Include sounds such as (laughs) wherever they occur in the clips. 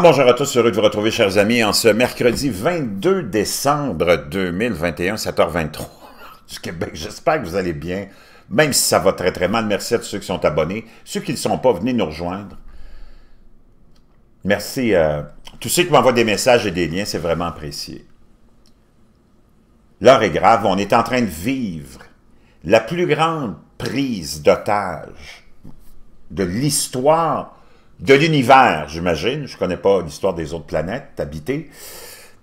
bonjour à tous, heureux de vous retrouver, chers amis, en ce mercredi 22 décembre 2021, 7h23 (laughs) du Québec. J'espère que vous allez bien, même si ça va très très mal. Merci à tous ceux qui sont abonnés. Ceux qui ne sont pas, venez nous rejoindre. Merci à euh, tous ceux qui m'envoient des messages et des liens, c'est vraiment apprécié. L'heure est grave, on est en train de vivre la plus grande prise d'otage de l'histoire de l'univers, j'imagine. Je ne connais pas l'histoire des autres planètes habitées,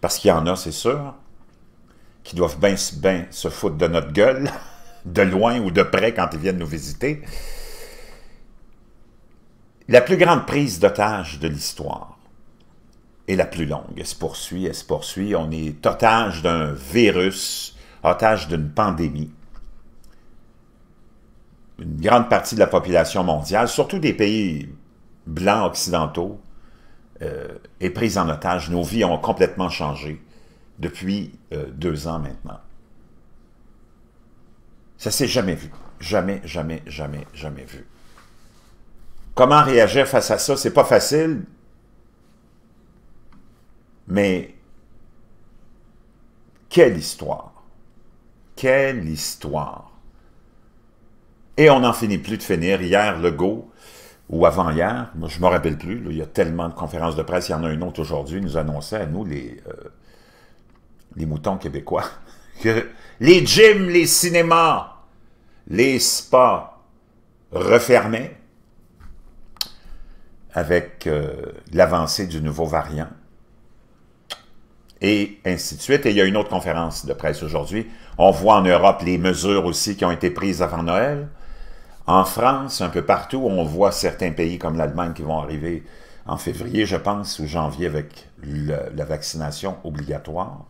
parce qu'il y en a, c'est sûr, qui doivent bien se foutre de notre gueule, (laughs) de loin ou de près quand ils viennent nous visiter. La plus grande prise d'otage de l'histoire est la plus longue. Elle se poursuit, elle se poursuit. On est otage d'un virus, otage d'une pandémie une grande partie de la population mondiale, surtout des pays blancs occidentaux euh, est prise en otage. Nos vies ont complètement changé depuis euh, deux ans maintenant. Ça s'est jamais vu. Jamais, jamais, jamais, jamais vu. Comment réagir face à ça? C'est pas facile, mais quelle histoire! Quelle histoire! Et on n'en finit plus de finir. Hier, le Legault ou avant-hier, je ne me rappelle plus, il y a tellement de conférences de presse, il y en a une autre aujourd'hui, nous annonçait à nous, les, euh, les moutons québécois, (laughs) que les gyms, les cinémas, les spas refermaient avec euh, l'avancée du nouveau variant, et ainsi de suite. Et il y a une autre conférence de presse aujourd'hui. On voit en Europe les mesures aussi qui ont été prises avant Noël. En France, un peu partout, on voit certains pays comme l'Allemagne qui vont arriver en février, je pense, ou janvier avec la vaccination obligatoire.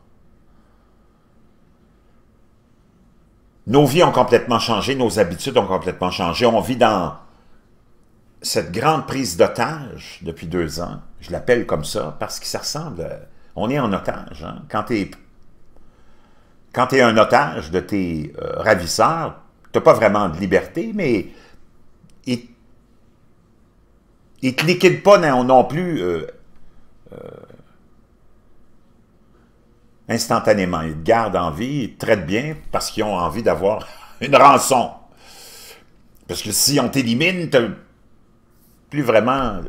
Nos vies ont complètement changé, nos habitudes ont complètement changé. On vit dans cette grande prise d'otage depuis deux ans. Je l'appelle comme ça parce que ça ressemble... on est en otage. Hein. Quand tu es, un otage de tes euh, ravisseurs, tu n'as pas vraiment de liberté, mais ils, ne te liquident pas non, plus euh, euh, instantanément. Ils te gardent en vie, ils te traitent bien parce qu'ils ont envie d'avoir (laughs) une rançon. Parce que si on t'élimine, tu n'as plus vraiment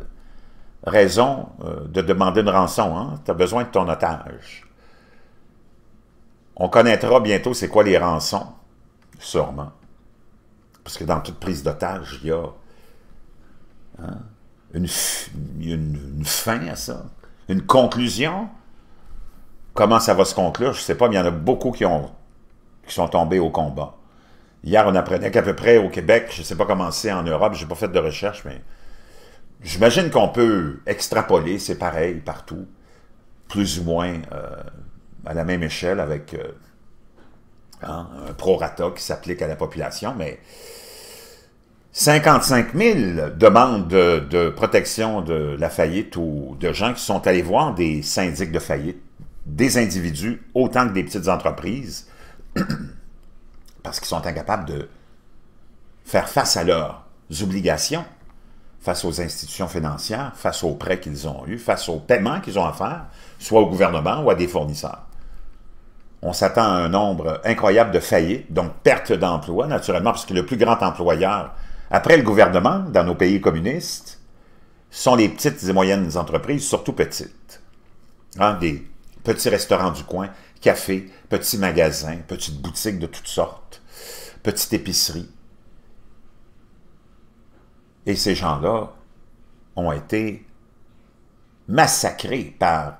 raison euh, de demander une rançon. Hein. Tu as besoin de ton otage. On connaîtra bientôt c'est quoi les rançons, sûrement. Parce que dans toute prise d'otage, hein, il y a une, une, fin à ça, une conclusion. Comment ça va se conclure, je ne sais pas, mais il y en a beaucoup qui, ont, sont tombés au combat. Hier, on apprenait qu'à peu près au Québec, je ne sais pas comment c'est en Europe, je n'ai pas fait de recherche, mais j'imagine qu'on peut extrapoler, c'est pareil partout, plus ou moins euh, à la même échelle avec... Euh, Hein, un prorata qui s'applique à la population, mais 55 000 demandes de, de, protection de la faillite ou de gens qui sont allés voir des syndics de faillite, des individus, autant que des petites entreprises, (clears throat) parce qu'ils sont incapables de faire face à leurs obligations, face aux institutions financières, face aux prêts qu'ils ont eus, face aux paiements qu'ils ont à faire, soit au gouvernement ou à des fournisseurs on s'attend à un nombre incroyable de faillites, donc perte d'emplois, naturellement, parce que le plus grand employeur, après le gouvernement, dans nos pays communistes, sont les petites et moyennes entreprises, surtout petites. Hein, des petits restaurants du coin, cafés, petits magasins, petites boutiques de toutes sortes, petites épiceries. Et ces gens-là ont été massacrés par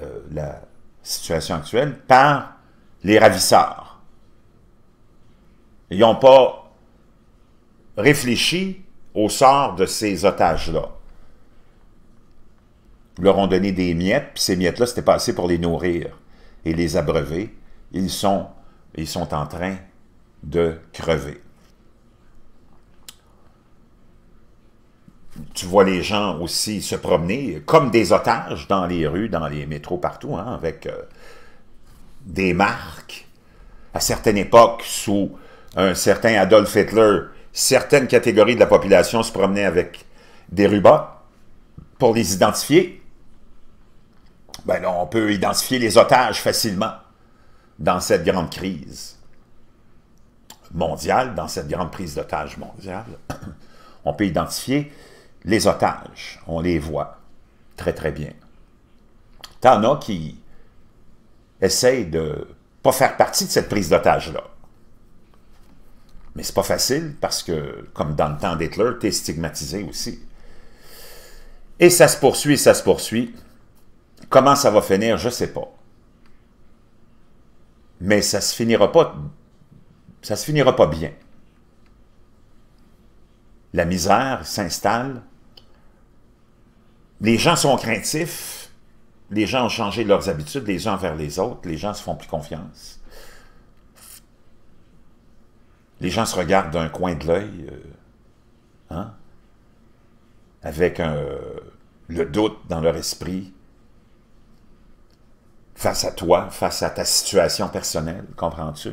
euh, la situation actuelle, par les ravisseurs. Ils n'ont pas réfléchi au sort de ces otages-là. Ils leur ont donné des miettes, puis ces miettes-là, c'était pas assez pour les nourrir et les abreuver. Ils sont, ils sont en train de crever. tu vois les gens aussi se promener comme des otages dans les rues, dans les métros partout, hein, avec euh, des marques. À certaines époques, sous un certain Adolf Hitler, certaines catégories de la population se promenaient avec des rubans pour les identifier. Ben là, on peut identifier les otages facilement dans cette grande crise mondiale, dans cette grande prise d'otages mondiale. (coughs) on peut identifier les otages, on les voit très très bien. T'en as qui essayent de pas faire partie de cette prise d'otage-là. Mais c'est pas facile parce que, comme dans le temps d'Hitler, es stigmatisé aussi. Et ça se poursuit, ça se poursuit. Comment ça va finir, je sais pas. Mais ça se finira pas, ça se finira pas bien. La misère s'installe les gens sont craintifs, les gens ont changé leurs habitudes les uns envers les autres, les gens se font plus confiance. Les gens se regardent d'un coin de l'œil, euh, hein, avec un, le doute dans leur esprit, face à toi, face à ta situation personnelle, comprends-tu?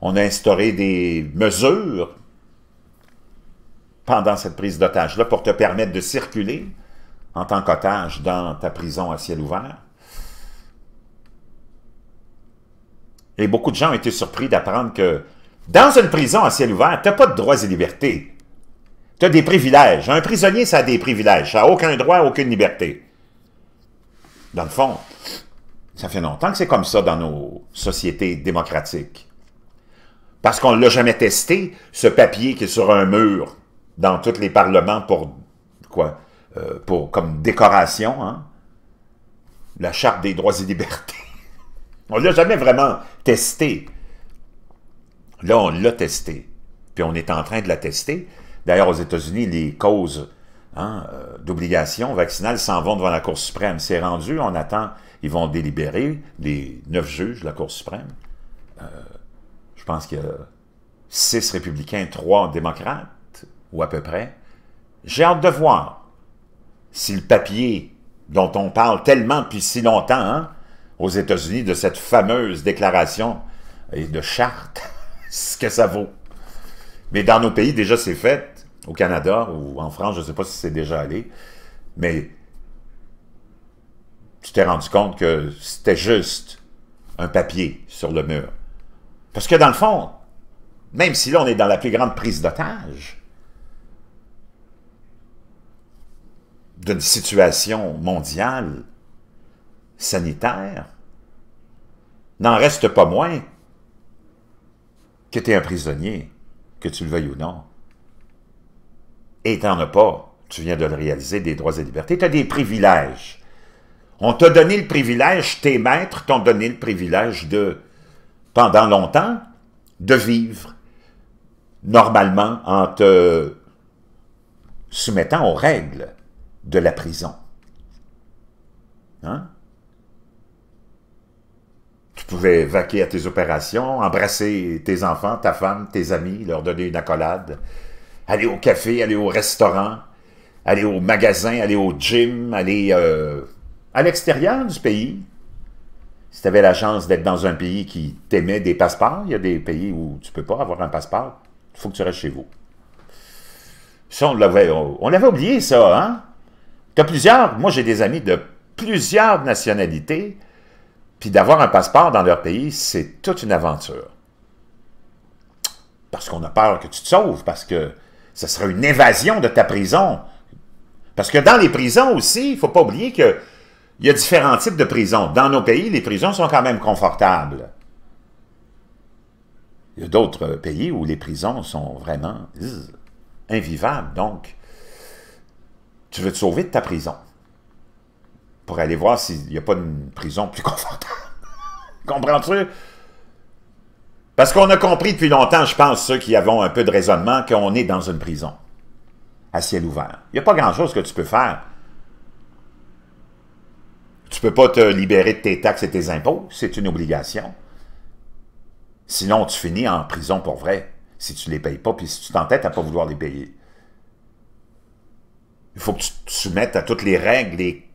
On a instauré des mesures pendant cette prise d'otage-là pour te permettre de circuler en tant qu'otage dans ta prison à ciel ouvert. Et beaucoup de gens ont été surpris d'apprendre que dans une prison à ciel ouvert, tu n'as pas de droits et libertés. Tu as des privilèges. Un prisonnier, ça a des privilèges. Ça n'a aucun droit, aucune liberté. Dans le fond, ça fait longtemps que c'est comme ça dans nos sociétés démocratiques. Parce qu'on ne l'a jamais testé, ce papier qui est sur un mur dans tous les parlements pour quoi? Euh, pour, comme décoration, hein? la Charte des droits et libertés. (laughs) on l'a jamais vraiment testé. Là, on l'a testé. Puis on est en train de la tester. D'ailleurs, aux États-Unis, les causes hein, euh, d'obligation vaccinale s'en vont devant la Cour suprême. C'est rendu, on attend, ils vont délibérer, les neuf juges de la Cour suprême. Euh, je pense qu'il y a six républicains, trois démocrates ou à peu près. J'ai hâte de voir si le papier dont on parle tellement depuis si longtemps hein, aux États-Unis, de cette fameuse déclaration et de charte, (laughs) ce que ça vaut. Mais dans nos pays, déjà, c'est fait. Au Canada ou en France, je ne sais pas si c'est déjà allé. Mais tu t'es rendu compte que c'était juste un papier sur le mur. Parce que dans le fond, même si là, on est dans la plus grande prise d'otage, d'une situation mondiale sanitaire, n'en reste pas moins que tu es un prisonnier, que tu le veuilles ou non. Et n'en as pas, tu viens de le réaliser, des droits et libertés, tu as des privilèges. On t'a donné le privilège, tes maîtres t'ont donné le privilège de, pendant longtemps, de vivre normalement en te soumettant aux règles de la prison. Hein? Tu pouvais vaquer à tes opérations, embrasser tes enfants, ta femme, tes amis, leur donner une accolade, aller au café, aller au restaurant, aller au magasin, aller au gym, aller euh, à l'extérieur du pays. Si tu avais la chance d'être dans un pays qui t'aimait des passeports, il y a des pays où tu ne peux pas avoir un passeport, il faut que tu restes chez vous. on l'avait oublié, ça, hein? a plusieurs, moi j'ai des amis de plusieurs nationalités, puis d'avoir un passeport dans leur pays, c'est toute une aventure. Parce qu'on a peur que tu te sauves, parce que ce serait une évasion de ta prison. Parce que dans les prisons aussi, il ne faut pas oublier qu'il y a différents types de prisons. Dans nos pays, les prisons sont quand même confortables. Il y a d'autres pays où les prisons sont vraiment invivables. Donc, tu veux te sauver de ta prison pour aller voir s'il n'y a pas une prison plus confortable. (laughs) Comprends-tu? Parce qu'on a compris depuis longtemps, je pense, ceux qui avons un peu de raisonnement, qu'on est dans une prison à ciel ouvert. Il n'y a pas grand-chose que tu peux faire. Tu peux pas te libérer de tes taxes et tes impôts, c'est une obligation. Sinon, tu finis en prison pour vrai, si tu ne les payes pas, puis si tu t'entêtes à ne pas vouloir les payer il faut que tu te soumettes à toutes les règles, les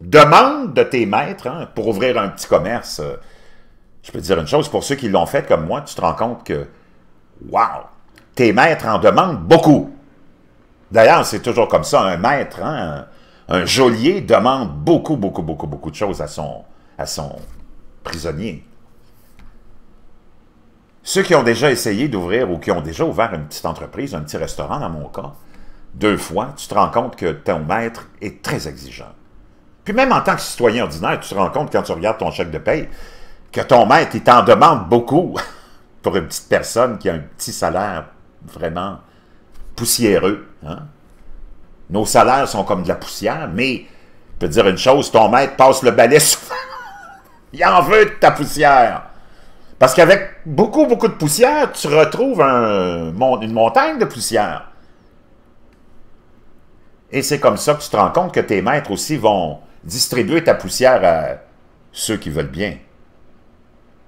demandes de tes maîtres hein, pour ouvrir un petit commerce. Euh, je peux te dire une chose, pour ceux qui l'ont fait comme moi, tu te rends compte que, wow, tes maîtres en demandent beaucoup. D'ailleurs, c'est toujours comme ça, un maître, hein, un geôlier demande beaucoup, beaucoup, beaucoup, beaucoup de choses à son, à son prisonnier. Ceux qui ont déjà essayé d'ouvrir ou qui ont déjà ouvert une petite entreprise, un petit restaurant dans mon cas, deux fois, tu te rends compte que ton maître est très exigeant. Puis même en tant que citoyen ordinaire, tu te rends compte quand tu regardes ton chèque de paye que ton maître, il t'en demande beaucoup (laughs) pour une petite personne qui a un petit salaire vraiment poussiéreux. Hein. Nos salaires sont comme de la poussière, mais je peux te dire une chose, ton maître passe le balai (laughs) souvent. il en veut de ta poussière. Parce qu'avec beaucoup, beaucoup de poussière, tu retrouves une montagne de poussière. Et c'est comme ça que tu te rends compte que tes maîtres aussi vont distribuer ta poussière à ceux qui veulent bien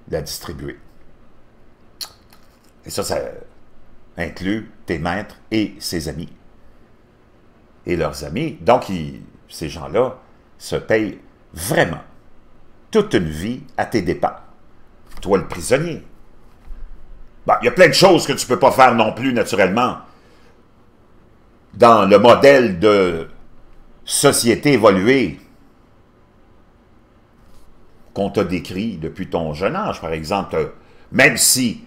la distribuer. Et ça, ça inclut tes maîtres et ses amis. Et leurs amis. Donc, ces gens-là se payent vraiment toute une vie à tes dépens. Toi, le prisonnier. Bah, il y a plein de choses que tu ne peux pas faire non plus, naturellement dans le modèle de société évoluée qu'on t'a décrit depuis ton jeune âge, par exemple, même si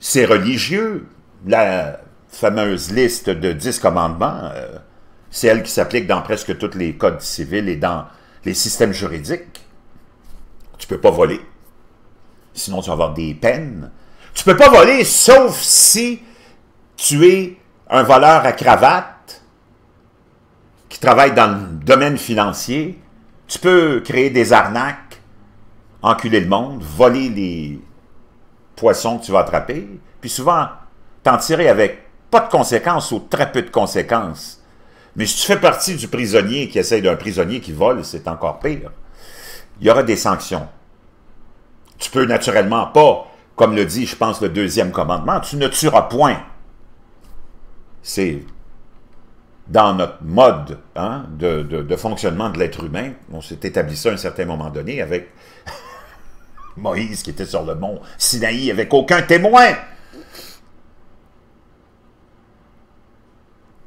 c'est religieux, la fameuse liste de dix commandements, euh, c'est elle qui s'applique dans presque tous les codes civils et dans les systèmes juridiques. Tu ne peux pas voler, sinon tu vas avoir des peines. Tu ne peux pas voler, sauf si tu es un voleur à cravate qui travaille dans le domaine financier, tu peux créer des arnaques, enculer le monde, voler les poissons que tu vas attraper, puis souvent t'en tirer avec pas de conséquences ou très peu de conséquences. Mais si tu fais partie du prisonnier qui essaye d'un prisonnier qui vole, c'est encore pire. Il y aura des sanctions. Tu peux naturellement pas, comme le dit, je pense, le deuxième commandement, tu ne tueras point c'est dans notre mode hein, de, fonctionnement de l'être humain, on s'est établi ça à un certain moment donné avec (laughs) Moïse qui était sur le mont Sinaï avec aucun témoin.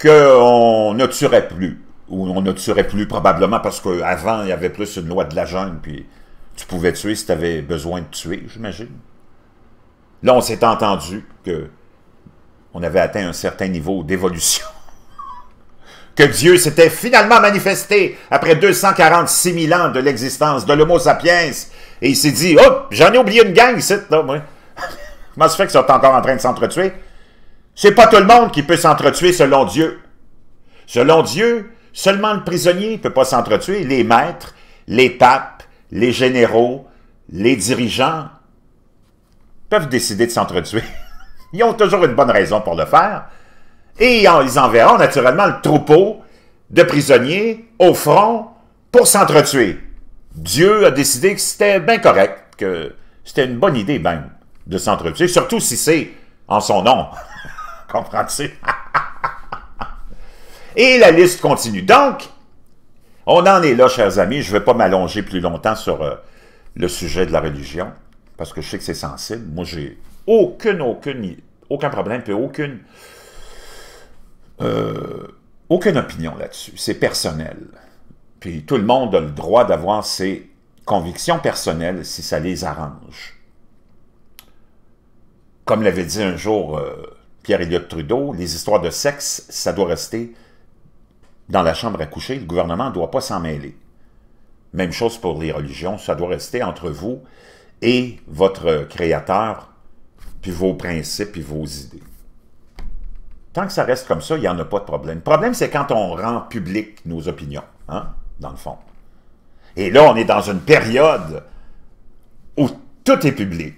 Qu'on ne tuerait plus, ou on ne tuerait plus probablement parce qu'avant, il y avait plus une loi de la jungle, puis tu pouvais tuer si tu avais besoin de tuer, j'imagine. Là, on s'est entendu que on avait atteint un certain niveau d'évolution. (laughs) que Dieu s'était finalement manifesté après 246 000 ans de l'existence de l'homo sapiens. Et il s'est dit, oh, j'en ai oublié une gang ici, là, moi. (laughs) Comment ça fait que ça est encore en train de s'entretuer? C'est pas tout le monde qui peut s'entretuer selon Dieu. Selon Dieu, seulement le prisonnier ne peut pas s'entretuer. Les maîtres, les papes, les généraux, les dirigeants peuvent décider de s'entretuer. (laughs) Ils ont toujours une bonne raison pour le faire. Et ils enverront naturellement le troupeau de prisonniers au front pour s'entretuer. Dieu a décidé que c'était bien correct, que c'était une bonne idée même de s'entretuer, surtout si c'est en son nom. (laughs) Comprends-tu? (laughs) Et la liste continue. Donc, on en est là, chers amis. Je ne vais pas m'allonger plus longtemps sur euh, le sujet de la religion, parce que je sais que c'est sensible. Moi, j'ai aucune, aucune aucun problème, puis aucune, euh, aucune opinion là-dessus. C'est personnel. Puis tout le monde a le droit d'avoir ses convictions personnelles si ça les arrange. Comme l'avait dit un jour euh, Pierre-Éliott Trudeau, les histoires de sexe, ça doit rester dans la chambre à coucher. Le gouvernement ne doit pas s'en mêler. Même chose pour les religions, ça doit rester entre vous et votre créateur vos principes, puis vos idées. Tant que ça reste comme ça, il n'y en a pas de problème. Le problème, c'est quand on rend public nos opinions, hein, dans le fond. Et là, on est dans une période où tout est public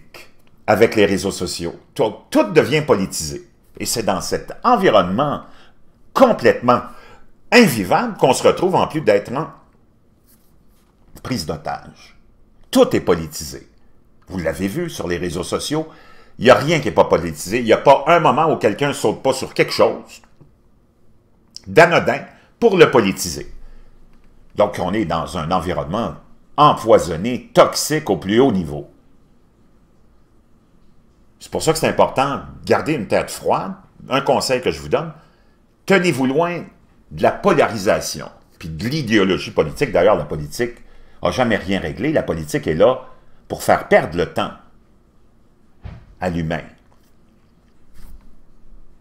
avec les réseaux sociaux. tout devient politisé. Et c'est dans cet environnement complètement invivable qu'on se retrouve en plus d'être en prise d'otage. Tout est politisé. Vous l'avez vu sur les réseaux sociaux, il n'y a rien qui n'est pas politisé. Il n'y a pas un moment où quelqu'un ne saute pas sur quelque chose d'anodin pour le politiser. Donc, on est dans un environnement empoisonné, toxique au plus haut niveau. C'est pour ça que c'est important de garder une tête froide. Un conseil que je vous donne, tenez-vous loin de la polarisation, puis de l'idéologie politique. D'ailleurs, la politique n'a jamais rien réglé. La politique est là pour faire perdre le temps à l'humain.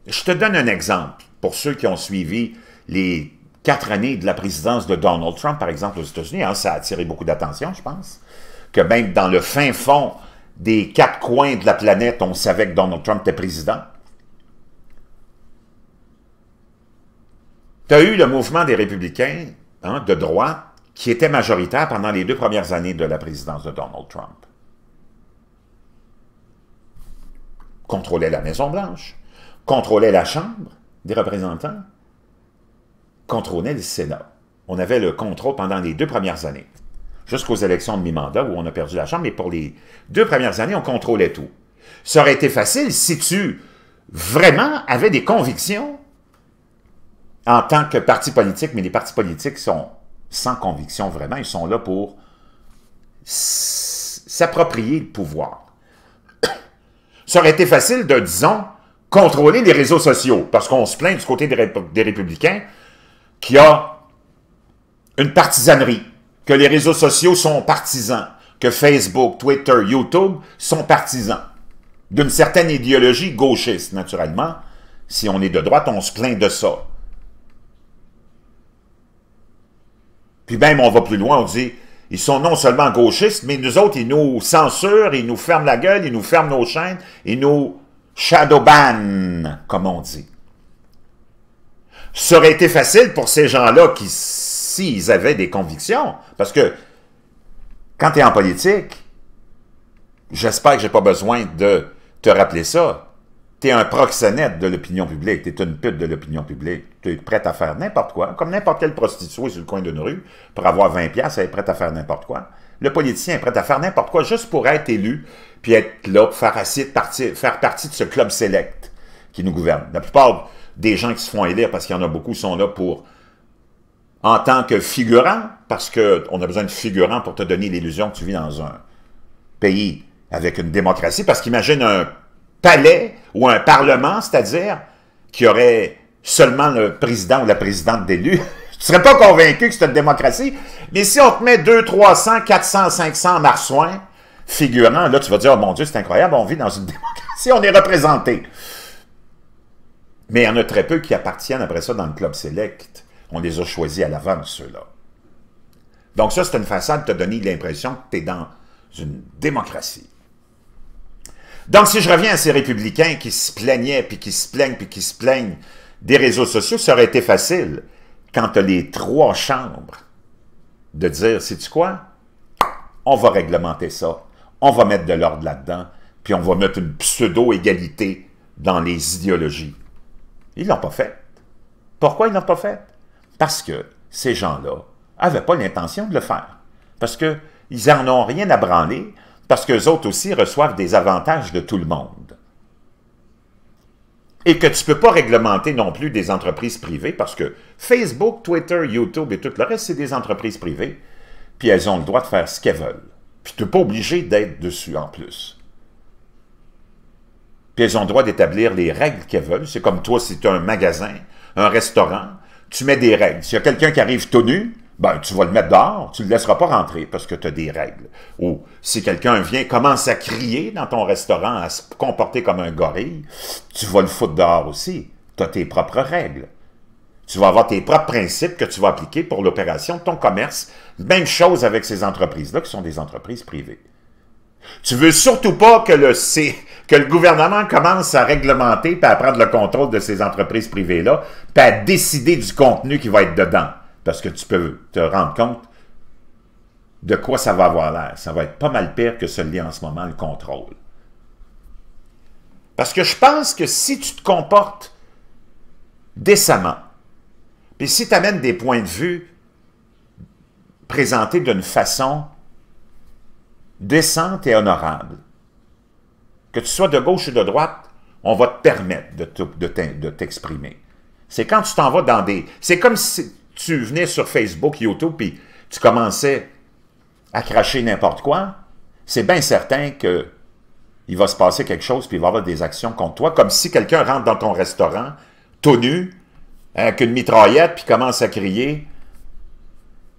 Je te donne un exemple pour ceux qui ont suivi les quatre années de la présidence de Donald Trump, par exemple, aux États-Unis. Hein, ça a attiré beaucoup d'attention, je pense, que même dans le fin fond des quatre coins de la planète, on savait que Donald Trump était président. Tu as eu le mouvement des républicains hein, de droite qui était majoritaire pendant les deux premières années de la présidence de Donald Trump. contrôlait la Maison-Blanche, contrôlait la Chambre des représentants, contrôlait le Sénat. On avait le contrôle pendant les deux premières années, jusqu'aux élections de mi-mandat où on a perdu la Chambre, mais pour les deux premières années, on contrôlait tout. Ça aurait été facile si tu vraiment avais des convictions en tant que parti politique, mais les partis politiques sont sans conviction vraiment, ils sont là pour s'approprier le pouvoir ça aurait été facile de, disons, contrôler les réseaux sociaux, parce qu'on se plaint du côté des, républicains qui y a une partisanerie, que les réseaux sociaux sont partisans, que Facebook, Twitter, YouTube sont partisans d'une certaine idéologie gauchiste, naturellement. Si on est de droite, on se plaint de ça. Puis même, on va plus loin, on dit ils sont non seulement gauchistes, mais nous autres, ils nous censurent, ils nous ferment la gueule, ils nous ferment nos chaînes, ils nous shadowban, comme on dit. Ça aurait été facile pour ces gens-là qui, s'ils avaient des convictions, parce que quand tu es en politique, j'espère que j'ai pas besoin de te rappeler ça, T'es un proxénète de l'opinion publique, t'es une pute de l'opinion publique. es prête à faire n'importe quoi, comme n'importe quelle prostituée sur le coin d'une rue, pour avoir 20 pièces, elle est prête à faire n'importe quoi. Le politicien est prêt à faire n'importe quoi juste pour être élu, puis être là, pour faire, partie, faire partie de ce club select qui nous gouverne. La plupart des gens qui se font élire, parce qu'il y en a beaucoup, sont là pour, en tant que figurant, parce qu'on a besoin de figurants pour te donner l'illusion que tu vis dans un pays avec une démocratie, parce qu'imagine un palais ou un parlement, c'est-à-dire qui aurait seulement le président ou la présidente d'élu, (laughs) tu serais pas convaincu que c'est une démocratie. Mais si on te met 2, 300, 400, 500 marsouins figurant, là, tu vas dire, oh mon Dieu, c'est incroyable, on vit dans une (laughs) démocratie, on est représenté. Mais il y en a très peu qui appartiennent après ça dans le club select. On les a choisis à l'avance, ceux-là. Donc ça, c'est une façade de te donner l'impression que tu es dans une démocratie. Donc, si je reviens à ces républicains qui se plaignaient, puis qui se plaignent, puis qui se plaignent des réseaux sociaux, ça aurait été facile quand tu as les trois chambres de dire, sais-tu quoi? On va réglementer ça, on va mettre de l'ordre là-dedans, puis on va mettre une pseudo-égalité dans les idéologies. Ils l'ont pas fait. Pourquoi ils l'ont pas fait? Parce que ces gens-là n'avaient pas l'intention de le faire. Parce qu'ils n'en ont rien à branler, parce qu'eux autres aussi reçoivent des avantages de tout le monde. Et que tu ne peux pas réglementer non plus des entreprises privées, parce que Facebook, Twitter, YouTube et tout le reste, c'est des entreprises privées, puis elles ont le droit de faire ce qu'elles veulent. Puis tu n'es pas obligé d'être dessus en plus. Puis elles ont le droit d'établir les règles qu'elles veulent. C'est comme toi, si tu as un magasin, un restaurant, tu mets des règles. S'il y a quelqu'un qui arrive tout nu, ben, tu vas le mettre dehors, tu ne le laisseras pas rentrer parce que tu as des règles. Ou si quelqu'un vient, commence à crier dans ton restaurant, à se comporter comme un gorille, tu vas le foutre dehors aussi. Tu as tes propres règles. Tu vas avoir tes propres principes que tu vas appliquer pour l'opération de ton commerce. Même chose avec ces entreprises-là qui sont des entreprises privées. Tu veux surtout pas que le, c que le gouvernement commence à réglementer puis à prendre le contrôle de ces entreprises privées-là puis à décider du contenu qui va être dedans. Parce que tu peux te rendre compte de quoi ça va avoir l'air. Ça va être pas mal pire que celui en ce moment, le contrôle. Parce que je pense que si tu te comportes décemment, puis si tu amènes des points de vue présentés d'une façon décente et honorable, que tu sois de gauche ou de droite, on va te permettre de t'exprimer. C'est quand tu t'en vas dans des... C'est comme si tu venais sur Facebook, YouTube, puis tu commençais à cracher n'importe quoi, c'est bien certain que il va se passer quelque chose, puis il va y avoir des actions contre toi, comme si quelqu'un rentre dans ton restaurant, tout nu, avec une mitraillette, puis commence à crier.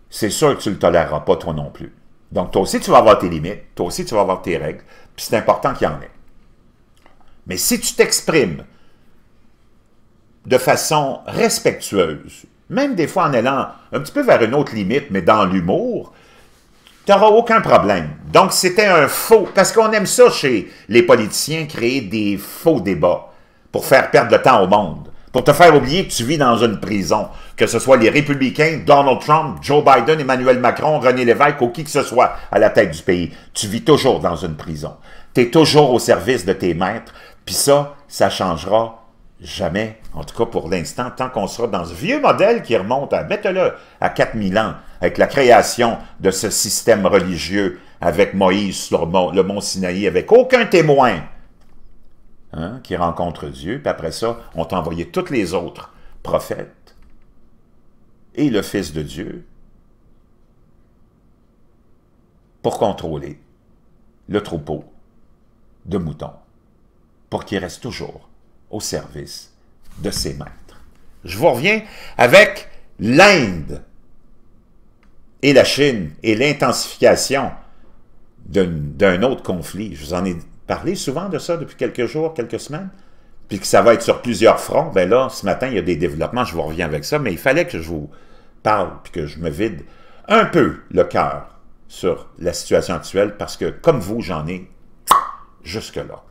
C'est sûr que tu ne le toléreras pas, toi non plus. Donc, toi aussi, tu vas avoir tes limites, toi aussi, tu vas avoir tes règles, puis c'est important qu'il y en ait. Mais si tu t'exprimes de façon respectueuse, même des fois en allant un petit peu vers une autre limite, mais dans l'humour, tu n'auras aucun problème. Donc, c'était un faux, parce qu'on aime ça chez les politiciens, créer des faux débats pour faire perdre le temps au monde, pour te faire oublier que tu vis dans une prison, que ce soit les républicains, Donald Trump, Joe Biden, Emmanuel Macron, René Lévesque ou qui que ce soit à la tête du pays. Tu vis toujours dans une prison. Tu es toujours au service de tes maîtres, puis ça, ça changera Jamais, en tout cas pour l'instant, tant qu'on sera dans ce vieux modèle qui remonte à, à 4000 ans, avec la création de ce système religieux, avec Moïse sur le mont, Sinaï, avec aucun témoin hein, qui rencontre Dieu, puis après ça, on t'a envoyé tous les autres prophètes et le Fils de Dieu pour contrôler le troupeau de moutons, pour qu'il reste toujours au service de ses maîtres. Je vous reviens avec l'Inde et la Chine et l'intensification d'un autre conflit. Je vous en ai parlé souvent de ça depuis quelques jours, quelques semaines, puis que ça va être sur plusieurs fronts. Ben là, ce matin, il y a des développements, je vous reviens avec ça, mais il fallait que je vous parle puis que je me vide un peu le cœur sur la situation actuelle parce que, comme vous, j'en ai jusque-là.